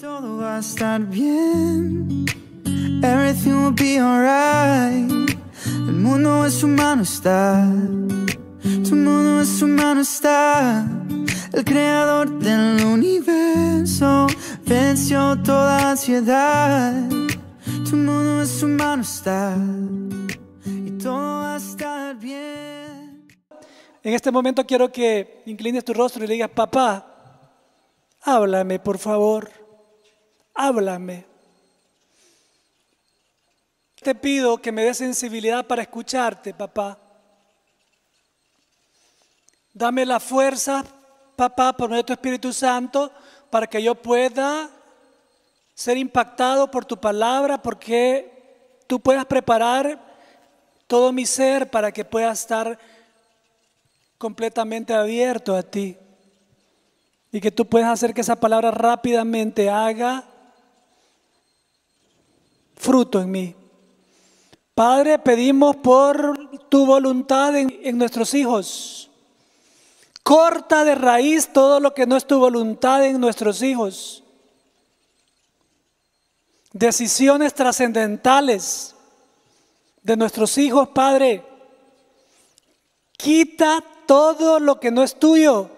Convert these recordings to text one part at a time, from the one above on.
Todo va a estar bien. Everything will be alright. El mundo es humano está. Tu mundo es humano está. El creador del universo venció toda ansiedad. Tu mundo es humano está. Y todo va a estar bien. En este momento quiero que inclines tu rostro y le digas, papá, háblame, por favor háblame. Te pido que me des sensibilidad para escucharte, papá. Dame la fuerza, papá, por medio de tu Espíritu Santo, para que yo pueda ser impactado por tu palabra, porque tú puedas preparar todo mi ser para que pueda estar completamente abierto a ti. Y que tú puedas hacer que esa palabra rápidamente haga fruto en mí. Padre, pedimos por tu voluntad en, nuestros hijos. Corta de raíz todo lo que no es tu voluntad en nuestros hijos. Decisiones trascendentales de nuestros hijos, Padre. Quita todo lo que no es tuyo.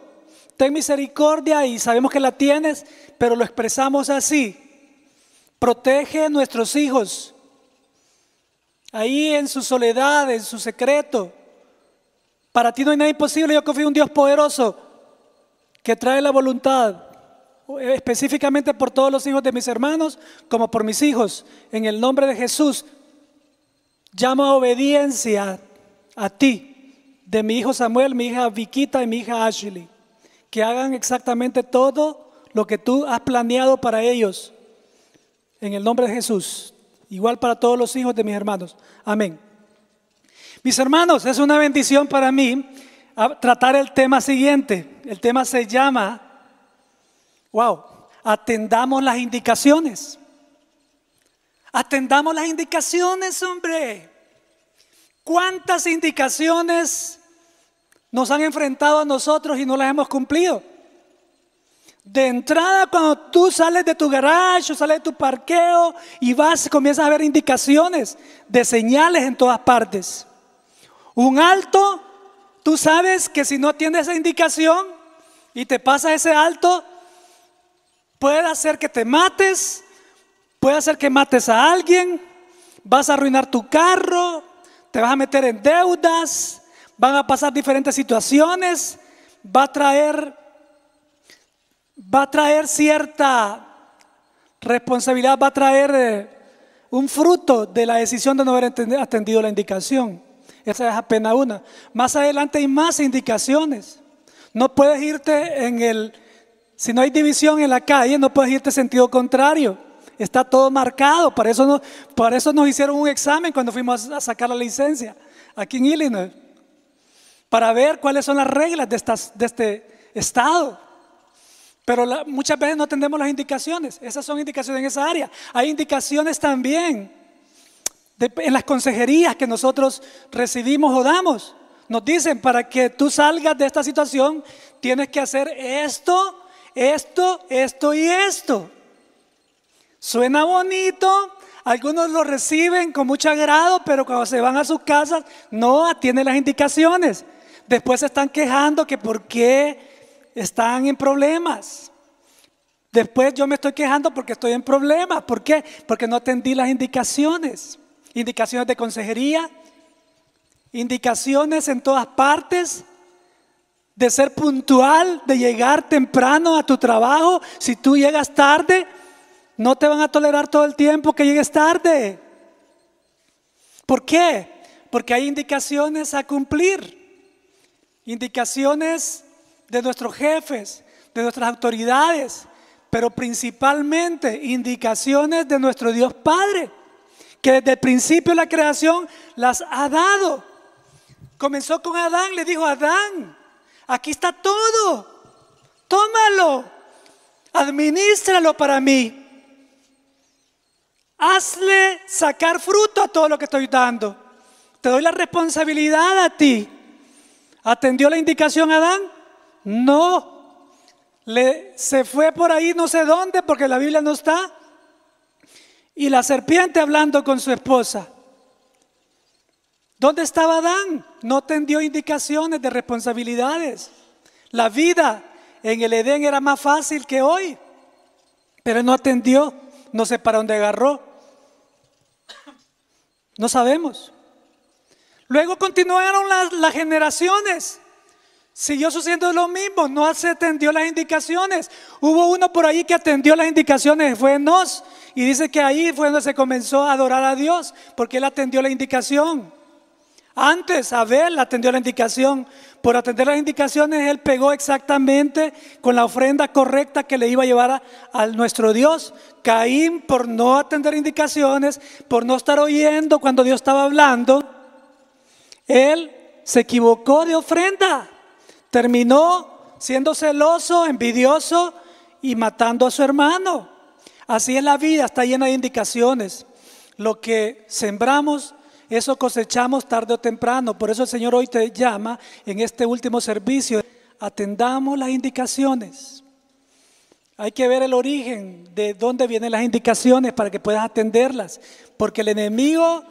Ten misericordia y sabemos que la tienes, pero lo expresamos así Protege a nuestros hijos. Ahí en su soledad, en su secreto. Para ti no hay nada imposible. Yo confío en un Dios poderoso que trae la voluntad, eh, específicamente por todos los hijos de mis hermanos, como por mis hijos. En el nombre de Jesús, llama a obediencia a ti, de mi hijo Samuel, mi hija Viquita y mi hija Ashley, que hagan exactamente todo lo que tú has planeado para ellos. En el nombre de Jesús. Igual para todos los hijos de mis hermanos. Amén. Mis hermanos, es una bendición para mí ah, tratar el tema siguiente. El tema se llama, wow, atendamos las indicaciones. Atendamos las indicaciones, hombre. ¿Cuántas indicaciones nos han enfrentado a nosotros y no las hemos cumplido? De entrada, cuando tú sales de tu garage o sales de tu parqueo y vas, comienzas a ver indicaciones de señales en todas partes. Un alto, tú sabes que si no tienes esa indicación y te pasa ese alto, puede hacer que te mates, puede hacer que mates a alguien, vas a arruinar tu carro, te vas a meter en deudas, van a pasar diferentes situaciones, va a traer va a traer cierta responsabilidad, va a traer eh, un fruto de la decisión de no haber atendido la indicación. Esa es apenas una. Más adelante hay más indicaciones. No puedes irte en el, si no hay división en la calle, no puedes irte sentido contrario. Está todo marcado. Para eso, no, eso nos hicieron un examen cuando fuimos a sacar la licencia aquí en Illinois. Para ver cuáles son las reglas de, de este estado. Pero muchas veces no atendemos las indicaciones. Esas son indicaciones en esa área. Hay indicaciones también en las consejerías que nosotros recibimos o damos. Nos dicen, para que tú salgas de esta situación, tienes que hacer esto, esto, esto y esto. Suena bonito, algunos lo reciben con mucho agrado, pero cuando se van a sus casas no atienden las indicaciones. Después se están quejando que por qué están en problemas. Después yo me estoy quejando porque estoy en problemas. ¿Por qué? Porque no atendí las indicaciones. Indicaciones de consejería, indicaciones en todas partes, de ser puntual, de llegar temprano a tu trabajo. Si tú llegas tarde, no te van a tolerar todo el tiempo que llegues tarde. ¿Por qué? Porque hay indicaciones a cumplir, indicaciones de nuestros jefes, de nuestras autoridades, pero principalmente indicaciones de nuestro Dios Padre, que desde el principio de la creación las ha dado. Comenzó con Adán, le dijo, Adán, aquí está todo, tómalo, administralo para mí. Hazle sacar fruto a todo lo que estoy dando. Te doy la responsabilidad a ti. ¿Atendió la indicación Adán? No, le, se fue por ahí no sé dónde porque la Biblia no está. Y la serpiente hablando con su esposa. ¿Dónde estaba Adán? No atendió indicaciones de responsabilidades. La vida en el Edén era más fácil que hoy, pero no atendió, no sé para dónde agarró. No sabemos. Luego continuaron las generaciones. Siguió sucediendo lo mismo, no se atendió las indicaciones. Hubo uno por ahí que atendió las indicaciones, fue Nos, y dice que ahí fue donde se comenzó a adorar a Dios, porque él atendió la indicación. Antes Abel atendió la indicación, por atender las indicaciones él pegó exactamente con la ofrenda correcta que le iba a llevar a, a nuestro Dios. Caín por no atender indicaciones, por no estar oyendo cuando Dios estaba hablando, él se equivocó de ofrenda terminó siendo celoso, envidioso y matando a su hermano. Así es la vida, está llena de indicaciones. Lo que sembramos, eso cosechamos tarde o temprano. Por eso el Señor hoy te llama en este último servicio. Atendamos las indicaciones. Hay que ver el origen de dónde vienen las indicaciones para que puedas atenderlas. Porque el enemigo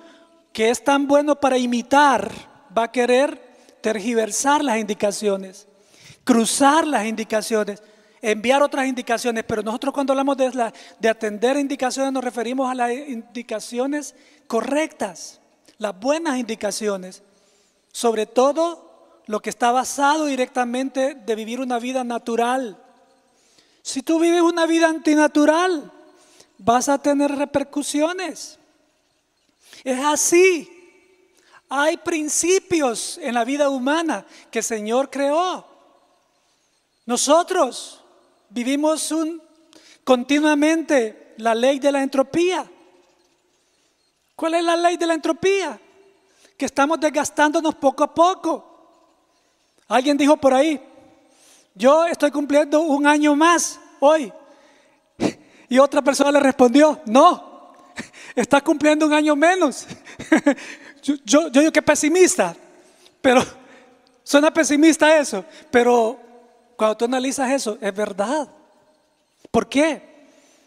que es tan bueno para imitar va a querer tergiversar las indicaciones, cruzar las indicaciones, enviar otras indicaciones, pero nosotros cuando hablamos de, de atender indicaciones nos referimos a las indicaciones correctas, las buenas indicaciones, sobre todo lo que está basado directamente de vivir una vida natural. Si tú vives una vida antinatural, vas a tener repercusiones. Es así. Hay principios en la vida humana que el Señor creó. Nosotros vivimos continuamente la ley de la entropía. ¿Cuál es la ley de la entropía? Que estamos desgastándonos poco a poco. Alguien dijo por ahí, yo estoy cumpliendo un año más hoy. Y otra persona le respondió, no, estás cumpliendo un año menos. Yo, digo que pesimista, pero suena pesimista eso, pero cuando tú analizas eso, es verdad. ¿Por qué?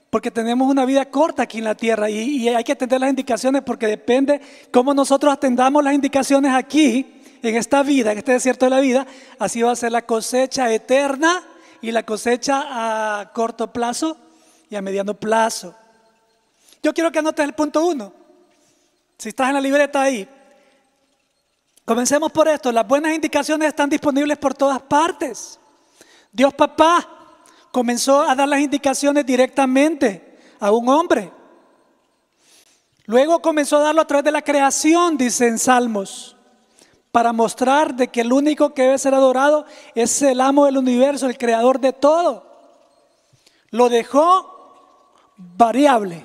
porque tenemos una vida corta aquí en la tierra y, y, hay que atender las indicaciones porque depende cómo nosotros atendamos las indicaciones aquí, en esta vida, en este desierto de la vida, así va a ser la cosecha eterna y la cosecha a corto plazo y a mediano plazo. Yo quiero que anotes el punto uno. Si estás en la libreta ahí, comencemos por esto. Las buenas indicaciones están disponibles por todas partes. Dios papá comenzó a dar las indicaciones directamente a un hombre. Luego comenzó a darlo a través de la creación, dice en Salmos, para mostrar de que el único que debe ser adorado es el amo del universo, el creador de todo. Lo dejó variable.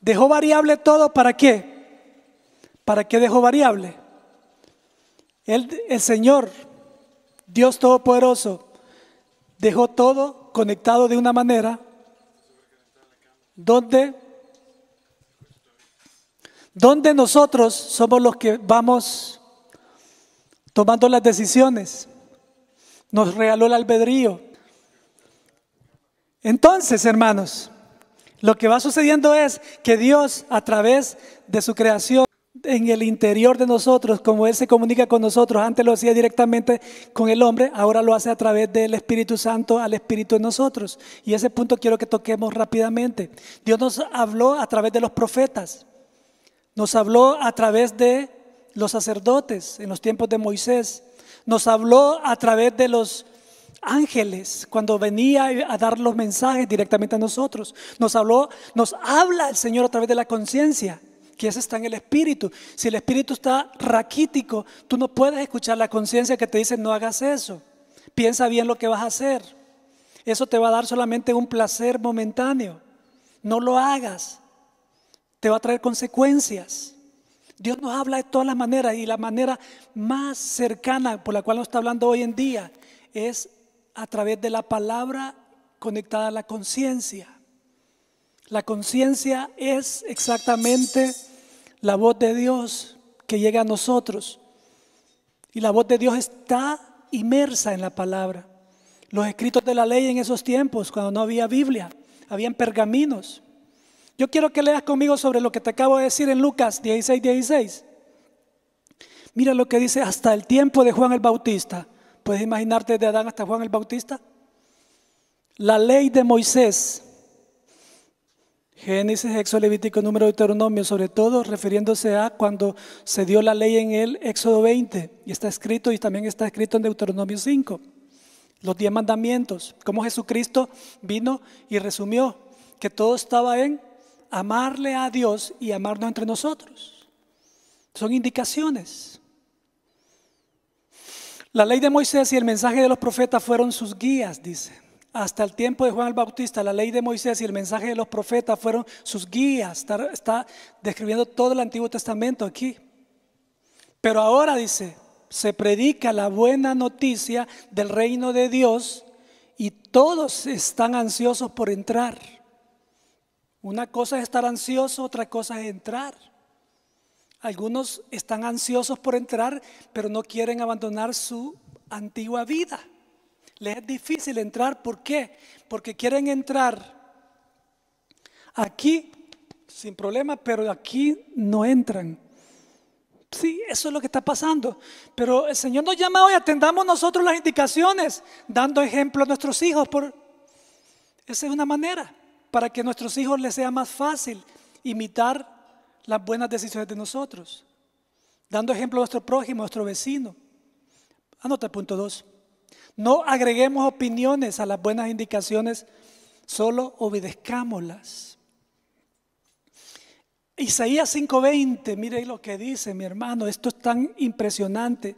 Dejó variable todo para qué? ¿Para qué dejó variable? el Señor, Dios Todopoderoso, dejó todo conectado de una manera donde, donde nosotros somos los que vamos tomando las decisiones. Nos regaló el albedrío. Entonces, hermanos, lo que va sucediendo es que Dios, a través de su creación, en el interior de nosotros, como Él se comunica con nosotros, antes lo hacía directamente con el hombre, ahora lo hace a través del Espíritu Santo al Espíritu en nosotros. Y ese punto quiero que toquemos rápidamente. Dios nos habló a través de los profetas, nos habló a través de los sacerdotes en los tiempos de Moisés, nos habló a través de los ángeles cuando venía a dar los mensajes directamente a nosotros, nos habló, nos habla el Señor a través de la conciencia que eso está en el espíritu. Si el espíritu está raquítico, tú no puedes escuchar la conciencia que te dice no hagas eso. Piensa bien lo que vas a hacer. Eso te va a dar solamente un placer momentáneo. No lo hagas. Te va a traer consecuencias. Dios nos habla de todas las maneras y la manera más cercana por la cual nos está hablando hoy en día es a través de la palabra conectada a la conciencia. La conciencia es exactamente la voz de Dios que llega a nosotros. Y la voz de Dios está inmersa en la palabra. Los escritos de la ley en esos tiempos, cuando no había Biblia, habían pergaminos. Yo quiero que leas conmigo sobre lo que te acabo de decir en Lucas 16, 16. Mira lo que dice hasta el tiempo de Juan el Bautista. ¿Puedes imaginarte de Adán hasta Juan el Bautista? La ley de Moisés Génesis, Éxodo, Levítico, Número, Deuteronomio, sobre todo refiriéndose a cuando se dio la ley en el Éxodo 20, y está escrito y también está escrito en Deuteronomio 5, los diez mandamientos, como Jesucristo vino y resumió que todo estaba en amarle a Dios y amarnos entre nosotros. Son indicaciones. La ley de Moisés y el mensaje de los profetas fueron sus guías, dice. Hasta el tiempo de Juan el Bautista, la ley de Moisés y el mensaje de los profetas fueron sus guías. Está, describiendo todo el Antiguo Testamento aquí. Pero ahora dice, se predica la buena noticia del reino de Dios y todos están ansiosos por entrar. Una cosa es estar ansioso, otra cosa es entrar. Algunos están ansiosos por entrar, pero no quieren abandonar su antigua vida. Les es difícil entrar, ¿por qué? Porque quieren entrar aquí sin problema, pero aquí no entran. Sí, eso es lo que está pasando. Pero el Señor nos llama hoy, atendamos nosotros las indicaciones, dando ejemplo a nuestros hijos. Por... Esa es una manera para que a nuestros hijos les sea más fácil imitar las buenas decisiones de nosotros, dando ejemplo a nuestro prójimo, a nuestro vecino. Anota el punto 2. No agreguemos opiniones a las buenas indicaciones, solo obedezcámoslas. Isaías 5:20, mire lo que dice mi hermano, esto es tan impresionante.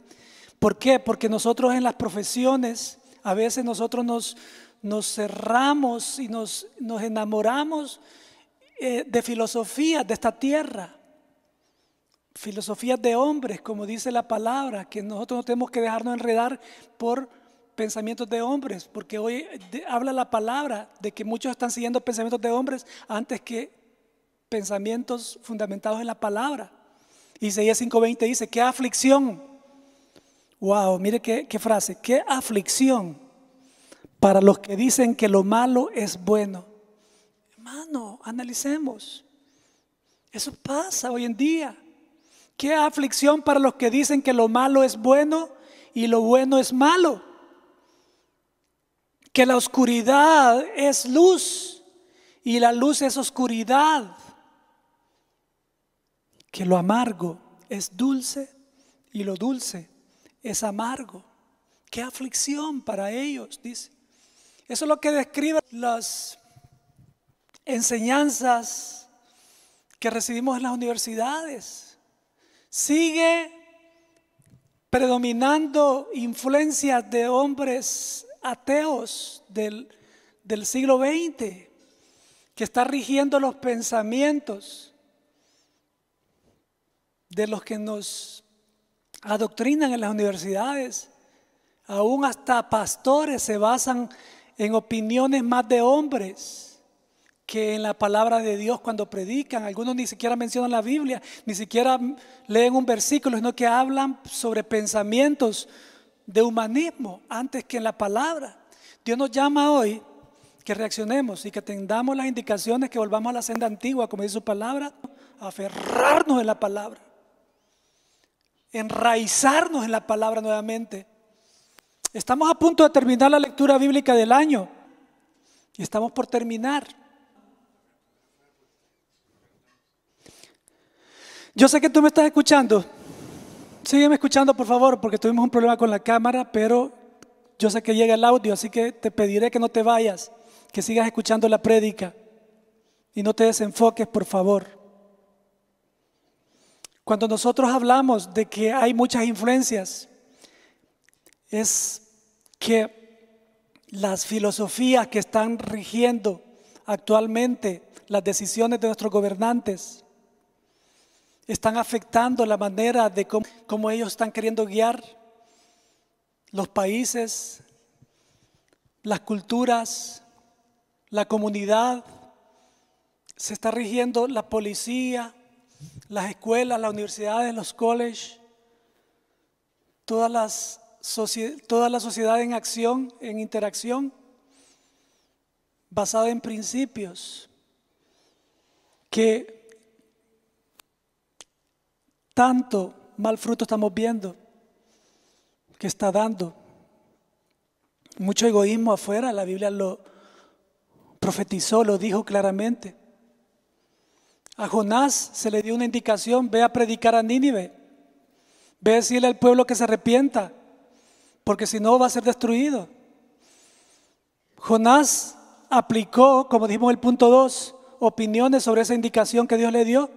¿Por qué? Porque nosotros en las profesiones, a veces nosotros nos, nos cerramos y nos, enamoramos eh, de filosofías de esta tierra, filosofías de hombres, como dice la palabra, que nosotros no tenemos que dejarnos enredar por pensamientos de hombres, porque hoy eh, habla la palabra de que muchos están siguiendo pensamientos de hombres antes que pensamientos fundamentados en la palabra. Isaías 5:20 dice, qué aflicción. Wow, mire qué, frase, qué aflicción para los que dicen que lo malo es bueno. Hermano, analicemos. Eso pasa hoy en día. Qué aflicción para los que dicen que lo malo es bueno y lo bueno es malo que la oscuridad es luz y la luz es oscuridad, que lo amargo es dulce y lo dulce es amargo. Qué aflicción para ellos, dice. Eso es lo que describen las enseñanzas que recibimos en las universidades. Sigue predominando influencias de hombres ateos del, siglo XX, que está rigiendo los pensamientos de los que nos adoctrinan en las universidades. Aún hasta pastores se basan en opiniones más de hombres que en la palabra de Dios cuando predican. Algunos ni siquiera mencionan la Biblia, ni siquiera leen un versículo, sino que hablan sobre pensamientos de humanismo antes que en la palabra. Dios nos llama hoy que reaccionemos y que tengamos las indicaciones, que volvamos a la senda antigua, como dice su palabra, aferrarnos en la palabra, enraizarnos en la palabra nuevamente. Estamos a punto de terminar la lectura bíblica del año y estamos por terminar. Yo sé que tú me estás escuchando Sígueme escuchando, por favor, porque tuvimos un problema con la cámara, pero yo sé que llega el audio, así que te pediré que no te vayas, que sigas escuchando la prédica y no te desenfoques, por favor. Cuando nosotros hablamos de que hay muchas influencias, es que las filosofías que están rigiendo actualmente las decisiones de nuestros gobernantes, están afectando la manera de cómo, ellos están queriendo guiar los países, las culturas, la comunidad. Se está rigiendo la policía, las escuelas, las universidades, los colleges, toda la sociedad en acción, en interacción, basada en principios que tanto mal fruto estamos viendo que está dando. Mucho egoísmo afuera, la Biblia lo profetizó, lo dijo claramente. A Jonás se le dio una indicación, ve a predicar a Nínive, ve a decirle al pueblo que se arrepienta, porque si no va a ser destruido. Jonás aplicó, como dijimos en el punto 2, opiniones sobre esa indicación que Dios le dio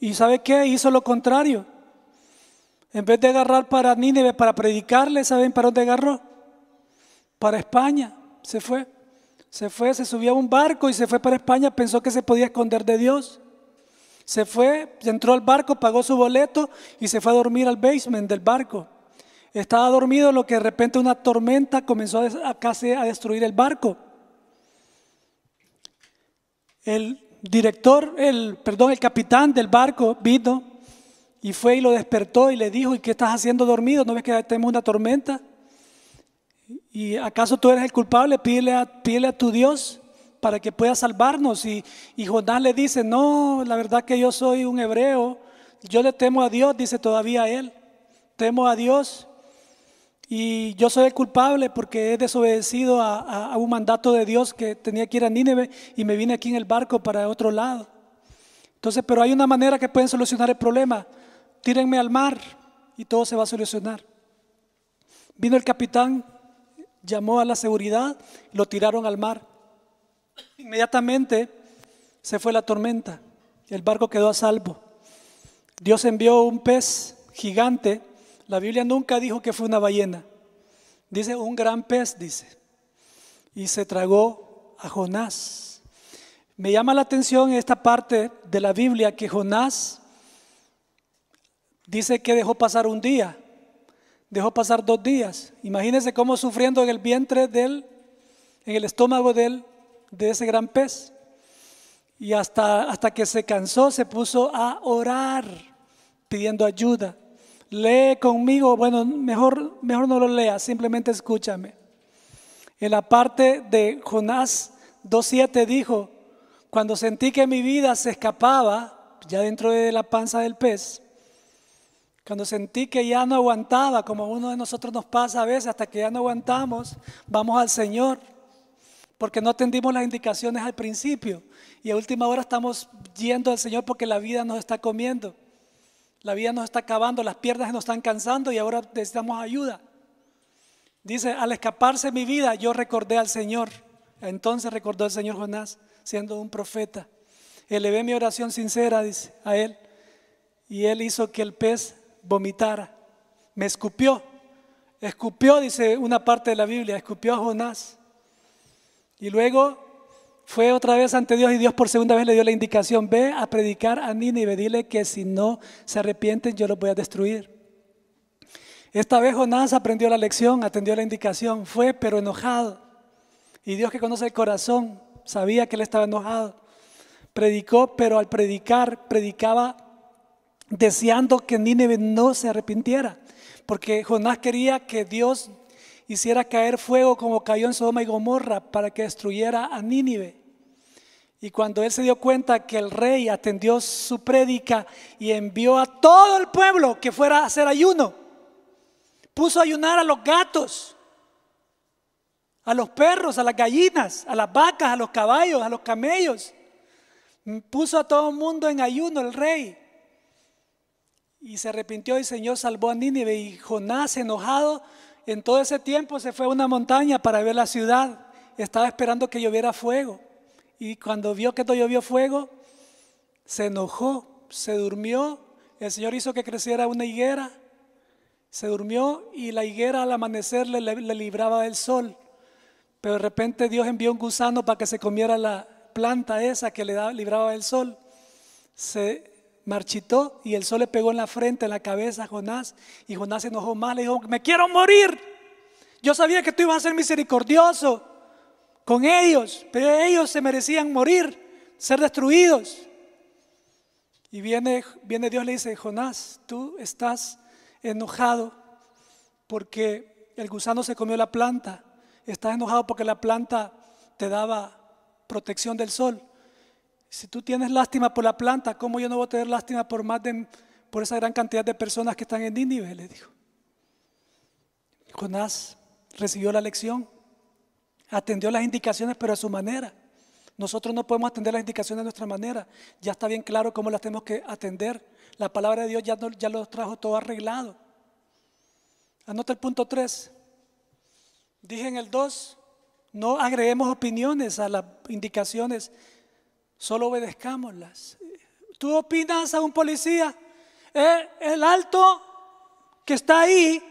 ¿Y sabe qué? Hizo lo contrario. En vez de agarrar para Nínive para predicarle, ¿saben para dónde agarró? Para España. Se fue. Se fue, se subió a un barco y se fue para España. Pensó que se podía esconder de Dios. Se fue, entró al barco, pagó su boleto y se fue a dormir al basement del barco. Estaba dormido, lo que de repente una tormenta comenzó a, casi a destruir el barco. El director, el, perdón, el capitán del barco vino y fue y lo despertó y le dijo, ¿y qué estás haciendo dormido? ¿No ves que tenemos una tormenta? ¿Y acaso tú eres el culpable? Pídele a, a tu Dios para que pueda salvarnos. Y, y Jonás le dice, no, la verdad que yo soy un hebreo, yo le temo a Dios, dice todavía él, temo a Dios y yo soy el culpable porque he desobedecido a, un mandato de Dios que tenía que ir a Nínive y me vine aquí en el barco para otro lado. Entonces, pero hay una manera que pueden solucionar el problema. Tírenme al mar y todo se va a solucionar. Vino el capitán, llamó a la seguridad, lo tiraron al mar. Inmediatamente se fue la tormenta, el barco quedó a salvo. Dios envió un pez gigante la Biblia nunca dijo que fue una ballena. Dice un gran pez, dice. Y se tragó a Jonás. Me llama la atención esta parte de la Biblia que Jonás dice que dejó pasar un día, dejó pasar dos días. Imagínense cómo sufriendo en el vientre de él, en el estómago él, de ese gran pez. Y hasta, hasta que se cansó, se puso a orar pidiendo ayuda lee conmigo, bueno, mejor, mejor no lo lea, simplemente escúchame. En la parte de Jonás 2.7 dijo, cuando sentí que mi vida se escapaba, ya dentro de la panza del pez, cuando sentí que ya no aguantaba, como uno de nosotros nos pasa a veces, hasta que ya no aguantamos, vamos al Señor, porque no atendimos las indicaciones al principio y a última hora estamos yendo al Señor porque la vida nos está comiendo. La vida nos está acabando, las piernas nos están cansando y ahora necesitamos ayuda. Dice, al escaparse mi vida, yo recordé al Señor. Entonces recordó el Señor Jonás, siendo un profeta. Elevé mi oración sincera, dice, a él. Y él hizo que el pez vomitara. Me escupió. Escupió, dice una parte de la Biblia, escupió a Jonás. Y luego fue otra vez ante Dios y Dios por segunda vez le dio la indicación, ve a predicar a Nínive, dile que si no se arrepienten yo los voy a destruir. Esta vez Jonás aprendió la lección, atendió la indicación, fue pero enojado. Y Dios que conoce el corazón, sabía que él estaba enojado. Predicó, pero al predicar, predicaba deseando que Nínive no se arrepintiera. Porque Jonás quería que Dios hiciera caer fuego como cayó en Sodoma y Gomorra para que destruyera a Nínive. Y cuando él se dio cuenta que el rey atendió su prédica y envió a todo el pueblo que fuera a hacer ayuno, puso a ayunar a los gatos, a los perros, a las gallinas, a las vacas, a los caballos, a los camellos. Puso a todo el mundo en ayuno el rey. Y se arrepintió y el Señor salvó a Nínive. Y Jonás, enojado, en todo ese tiempo se fue a una montaña para ver la ciudad. Estaba esperando que lloviera fuego y cuando vio que todo llovió fuego, se enojó, se durmió, el Señor hizo que creciera una higuera, se durmió y la higuera al amanecer le, libraba del sol. Pero de repente Dios envió un gusano para que se comiera la planta esa que le libraba del sol. Se marchitó y el sol le pegó en la frente, en la cabeza a Jonás. Y Jonás se enojó más, le dijo, me quiero morir. Yo sabía que tú ibas a ser misericordioso con ellos, pero ellos se merecían morir, ser destruidos. Y viene, viene Dios y le dice, Jonás, tú estás enojado porque el gusano se comió la planta, estás enojado porque la planta te daba protección del sol. Si tú tienes lástima por la planta, ¿cómo yo no voy a tener lástima por más de, por esa gran cantidad de personas que están en Nínive? Le dijo. Jonás recibió la lección Atendió las indicaciones, pero a su manera. Nosotros no podemos atender las indicaciones de nuestra manera. Ya está bien claro cómo las tenemos que atender. La palabra de Dios ya, lo trajo todo arreglado. Anota el punto 3. Dije en el 2, no agreguemos opiniones a las indicaciones, solo obedezcámoslas. ¿Tú opinas a un policía? ¿Eh? el alto que está ahí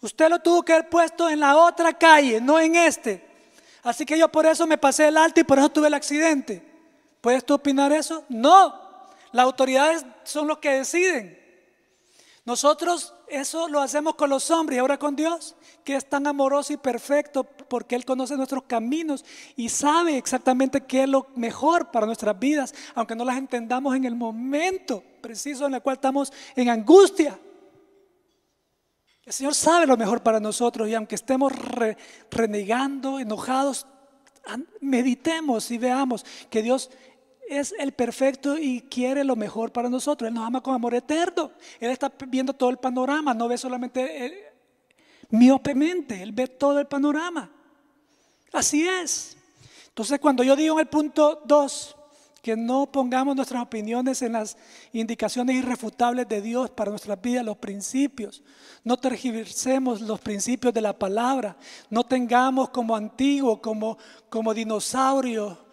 Usted lo tuvo que haber puesto en la otra calle, no en este. Así que yo por eso me pasé el alto y por eso tuve el accidente. ¿Puedes tú opinar eso? No. Las autoridades son los que deciden. Nosotros eso lo hacemos con los hombres y ahora con Dios, que es tan amoroso y perfecto porque Él conoce nuestros caminos y sabe exactamente qué es lo mejor para nuestras vidas, aunque no las entendamos en el momento preciso en el cual estamos en angustia. El Señor sabe lo mejor para nosotros y aunque estemos renegando, enojados, meditemos y veamos que Dios es el perfecto y quiere lo mejor para nosotros. Él nos ama con amor eterno. Él está viendo todo el panorama, no ve solamente eh, miopemente, Él ve todo el panorama. Así es. Entonces cuando yo digo en el punto 2, que no pongamos nuestras opiniones en las indicaciones irrefutables de Dios para nuestras vidas, los principios. No tergiversemos los principios de la palabra. No tengamos como antiguo, como, como dinosaurio,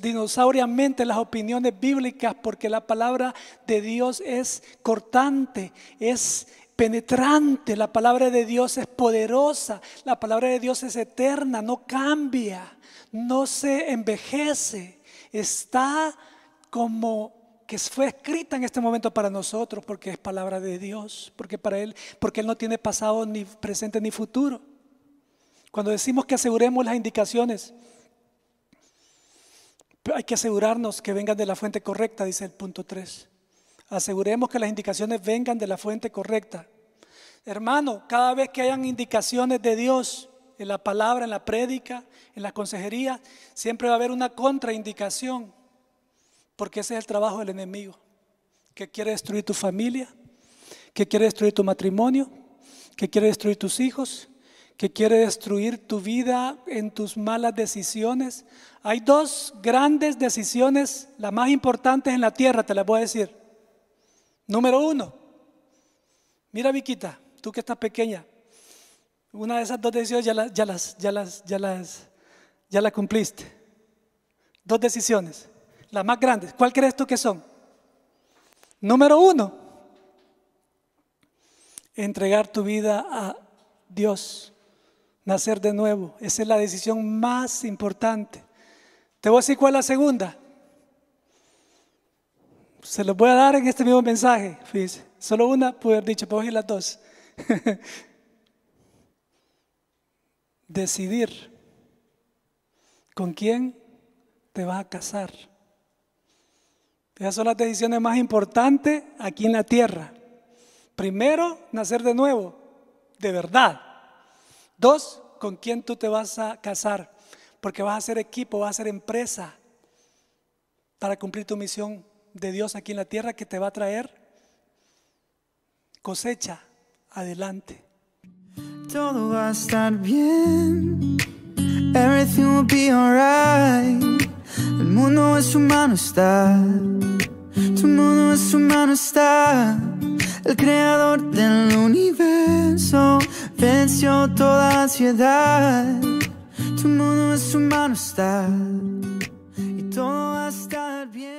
dinosauriamente las opiniones bíblicas, porque la palabra de Dios es cortante, es, penetrante. La palabra de Dios es poderosa. La palabra de Dios es eterna, no cambia, no se envejece está como que fue escrita en este momento para nosotros porque es palabra de Dios, porque para Él, porque Él no tiene pasado, ni presente, ni futuro. Cuando decimos que aseguremos las indicaciones, hay que asegurarnos que vengan de la fuente correcta, dice el punto 3. Aseguremos que las indicaciones vengan de la fuente correcta. Hermano, cada vez que hayan indicaciones de Dios, en la palabra, en la prédica, en la consejería, siempre va a haber una contraindicación, porque ese es el trabajo del enemigo, que quiere destruir tu familia, que quiere destruir tu matrimonio, que quiere destruir tus hijos, que quiere destruir tu vida en tus malas decisiones. Hay dos grandes decisiones, las más importantes en la tierra, te las voy a decir. Número uno, mira Viquita, tú que estás pequeña, una de esas dos decisiones ya las, ya las, ya las, ya las, ya la cumpliste. Dos decisiones, las más grandes. ¿Cuál crees tú que son? Número uno, entregar tu vida a Dios, nacer de nuevo. Esa es la decisión más importante. Te voy a decir cuál es la segunda. Se los voy a dar en este mismo mensaje, Solo una pude dicho, puedo ir las dos. decidir con quién te vas a casar. Esas son las decisiones más importantes aquí en la tierra. Primero, nacer de nuevo, de verdad. Dos, con quién tú te vas a casar, porque vas a ser equipo, vas a ser empresa para cumplir tu misión de Dios aquí en la tierra que te va a traer cosecha adelante. Todo va a estar bien. Everything will be alright. El mundo es humano está. Tu mundo es humano está. El creador del universo venció toda ansiedad. Tu mundo es humano está. Y todo va a estar bien.